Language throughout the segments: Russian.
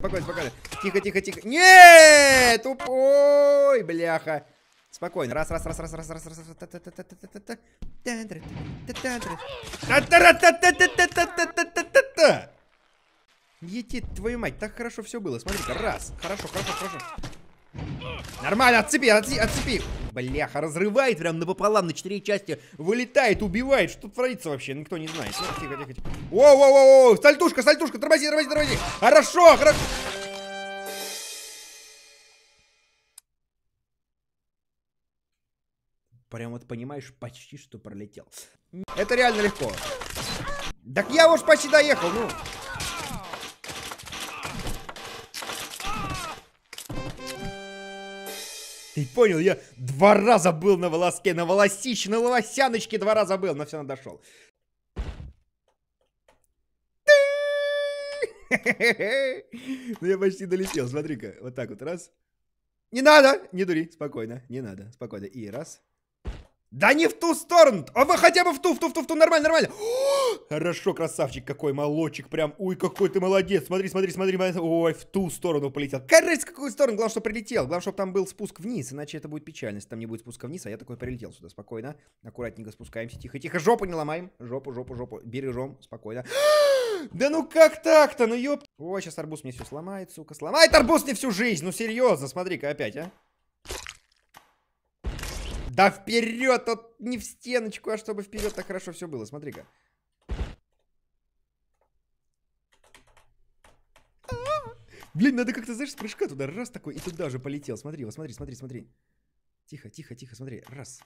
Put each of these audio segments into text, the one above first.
Спокойно, спокойно. Тихо, тихо, тихо. Нет, тупой, бляха. Спокойно. Раз, раз, раз, раз, раз, раз, раз, раз. Ети, твою мать, так хорошо все было. Смотри-ка, раз. Хорошо, хорошо, хорошо. Нормально, отцепи отцепи, отцепи бляха, разрывает прям напополам на четыре части, вылетает, убивает. Что творится вообще? Никто не знает. Ну, тихо, тихо, тихо. Воу-воу-воу, сальтушка, сальтушка, тормози, тормози, тормози. Хорошо, хорошо. Прям вот понимаешь, почти что пролетел. Это реально легко. Так я уж почти доехал, ну. Ты понял? Я два раза был на волоске, на волосище, на волосяночке два раза был, но все равно дошел. Ну я почти долетел, смотри-ка. Вот так вот, раз. Не надо! Не дури, спокойно, не надо, спокойно. И раз. Да не в ту сторону! А вы хотя бы в ту, в ту, в ту, в ту, нормально, нормально! О, хорошо, красавчик какой, молодчик прям. Ой, какой ты молодец, смотри, смотри, смотри. Ой, в ту сторону полетел. Кажется, в какую сторону? Главное, что прилетел. Главное, чтобы там был спуск вниз, иначе это будет печально, если там не будет спуска вниз. А я такой прилетел сюда, спокойно. Аккуратненько спускаемся, тихо-тихо. Жопу не ломаем. Жопу, жопу, жопу. Бережем, спокойно. Да ну как так-то, ну ёп... Ой, сейчас арбуз мне все сломает, сука. Сломает арбуз мне всю жизнь, ну серьезно, смотри-ка опять, а. Да вперед! Вот не в стеночку, а чтобы вперед так хорошо все было. Смотри-ка. А! Блин, надо как-то, знаешь, с прыжка туда раз такой и туда же полетел. Смотри, вот смотри, смотри, смотри. Тихо, тихо, тихо, смотри. Раз.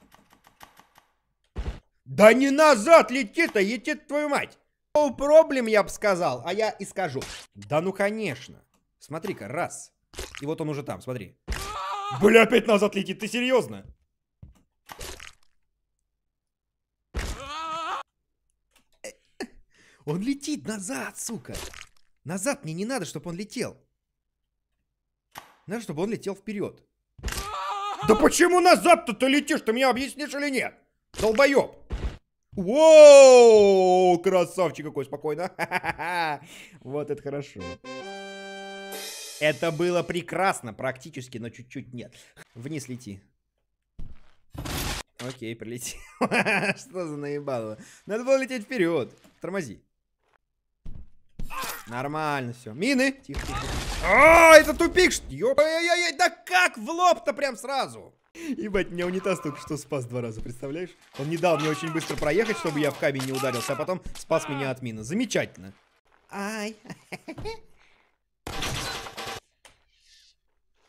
Да не назад летит, а летит твою мать. No проблем, я бы сказал, а я и скажу. Да ну конечно. Смотри-ка, раз. И вот он уже там, смотри. Бля, опять назад летит, ты серьезно? Он летит назад, сука! Назад мне не надо, чтобы он летел. Надо, чтобы он летел вперед. Да почему назад-то ты летишь? Ты меня объяснишь или нет? Долбоеб! Воу! Красавчик какой, спокойно. Вот это хорошо. Это было прекрасно, практически, но чуть-чуть нет. Вниз лети. Окей, прилетел. Что за наебало? Надо было лететь вперед. Тормози. Нормально все. Мины. Тихо, тихо. А, это тупик. ой яй, яй, да как в лоб-то прям сразу? Ебать, меня унитаз только что спас два раза, представляешь? Он не дал мне очень быстро проехать, чтобы я в камень не ударился, а потом спас меня от мина. Замечательно. Ай.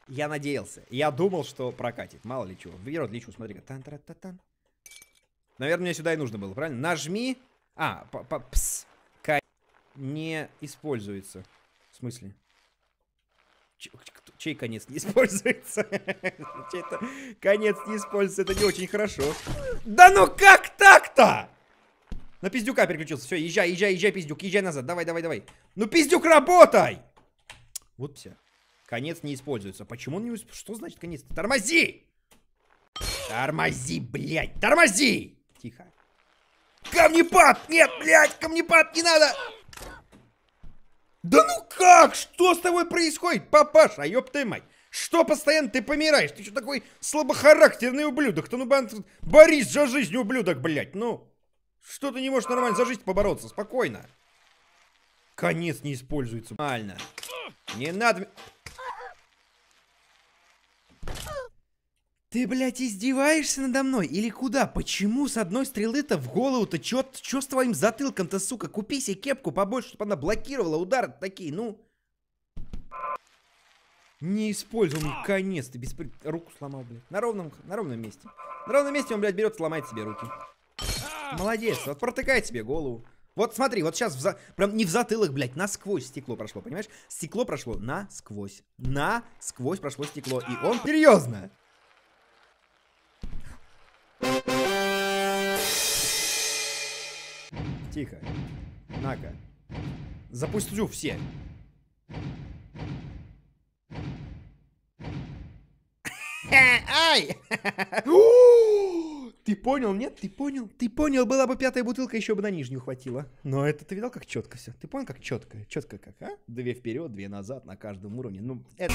Я надеялся. Я думал, что прокатит. Мало ли чего. Вперед лечу, смотри-ка. Тан -тан -тан. Наверное, мне сюда и нужно было, правильно? Нажми. А, п -п пс не используется. В смысле? чей конец не используется? Чей-то конец не используется, это не очень хорошо. Да ну как так-то? На пиздюка переключился. Все, езжай, езжай, езжай, пиздюк, езжай назад. Давай, давай, давай. Ну пиздюк, работай! Вот все. Конец не используется. Почему он не используется? Что значит конец? Тормози! Тормози, блядь, тормози! Тихо. Камнепад! Нет, блядь, камнепад не надо! Да ну как? Что с тобой происходит, папаша, ёб ты мать? Что постоянно ты помираешь? Ты что такой слабохарактерный ублюдок? Ты ну бан... борись за жизнь, ублюдок, блядь, ну. Что ты не можешь нормально за жизнь побороться? Спокойно. Конец не используется. Нормально. Не надо... Ты, блядь, издеваешься надо мной? Или куда? Почему с одной стрелы-то в голову-то? Чё, чё с твоим затылком-то, сука? Купи себе кепку побольше, чтобы она блокировала удары такие, ну. Не использовал, наконец ну, ты беспри... Руку сломал, блядь. На ровном, на ровном месте. На ровном месте он, блядь, берет, сломает себе руки. Молодец, вот протыкает себе голову. Вот смотри, вот сейчас в за... прям не в затылок, блядь, насквозь стекло прошло, понимаешь? Стекло прошло насквозь. Насквозь прошло стекло. И он... Серьезно! Тихо. На-ка. Запустю все. Ай! Ты понял, нет? Ты понял? Ты понял, была бы пятая бутылка, еще бы на нижнюю хватило. Но это ты видел, как четко все? Ты понял, как четко? Четко как, а? Две вперед, две назад на каждом уровне. Ну, это...